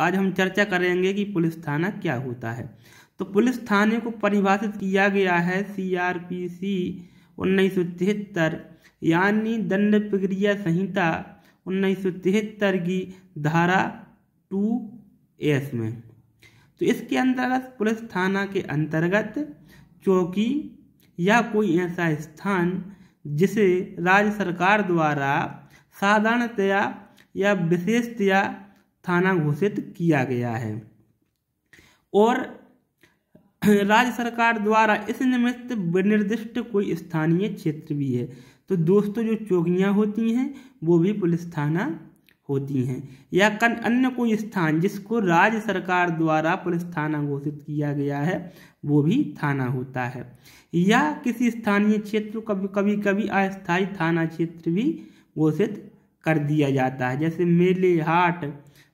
आज हम चर्चा करेंगे कि पुलिस थाना क्या होता है तो पुलिस थाने को परिभाषित किया गया है सी आर पी सी उन्नीस सौ तिहत्तर यानी दंड प्रक्रिया संहिता उन्नीस सौ तिहत्तर की धारा टू एस में तो इसके अंतर्गत पुलिस थाना के अंतर्गत चौकी या कोई ऐसा स्थान जिसे राज्य सरकार द्वारा साधारणतया या विशेषतया थाना घोषित किया गया है और राज्य सरकार द्वारा इस निमित्त निर्दिष्ट कोई स्थानीय क्षेत्र भी है तो दोस्तों जो चौकियाँ होती हैं वो भी पुलिस थाना होती हैं या कन अन्य कोई स्थान जिसको राज्य सरकार द्वारा पुलिस थाना घोषित किया गया है वो भी थाना होता है या किसी स्थानीय क्षेत्र कभी कभी कभी अस्थायी थाना क्षेत्र भी घोषित कर दिया जाता है जैसे मेले हाट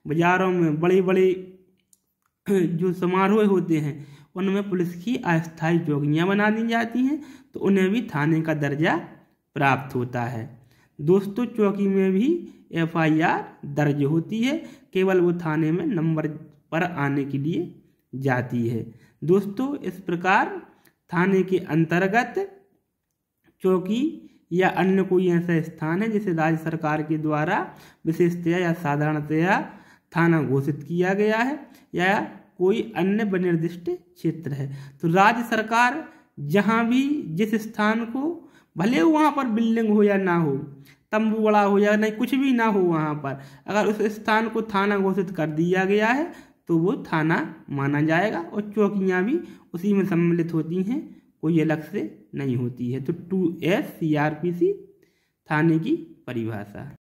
बाज़ारों में बड़ी बड़ी जो समारोह होते हैं उनमें पुलिस की अस्थायी चौकियाँ बना दी जाती हैं तो उन्हें भी थाने का दर्जा प्राप्त होता है दोस्तों चौकी में भी एफआईआर दर्ज होती है केवल वो थाने में नंबर पर आने के लिए जाती है दोस्तों इस प्रकार थाने के अंतर्गत चौकी या अन्य कोई ऐसा स्थान है जिसे राज्य सरकार के द्वारा विशेषतया या साधारणतया थाना घोषित किया गया है या कोई अन्य विनिर्दिष्ट क्षेत्र है तो राज्य सरकार जहाँ भी जिस स्थान को भले वहाँ पर बिल्डिंग हो या ना हो तंबू बड़ा हो या नहीं कुछ भी ना हो वहाँ पर अगर उस स्थान को थाना घोषित कर दिया गया है तो वो थाना माना जाएगा और चौकियाँ भी उसी में सम्मिलित होती हैं कोई अलग से नहीं होती है तो two S C R P C थाने की परिभाषा